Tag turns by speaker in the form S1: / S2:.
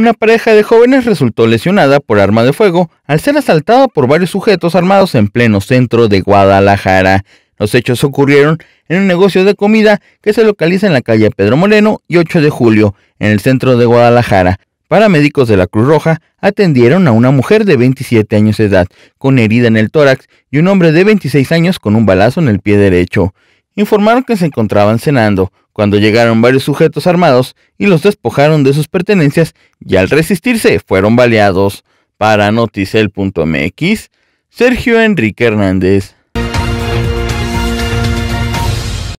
S1: una pareja de jóvenes resultó lesionada por arma de fuego al ser asaltada por varios sujetos armados en pleno centro de Guadalajara. Los hechos ocurrieron en un negocio de comida que se localiza en la calle Pedro Moreno y 8 de julio, en el centro de Guadalajara. Paramédicos de la Cruz Roja atendieron a una mujer de 27 años de edad, con herida en el tórax, y un hombre de 26 años con un balazo en el pie derecho informaron que se encontraban cenando, cuando llegaron varios sujetos armados y los despojaron de sus pertenencias y al resistirse fueron baleados. Para noticel.mx, Sergio Enrique Hernández.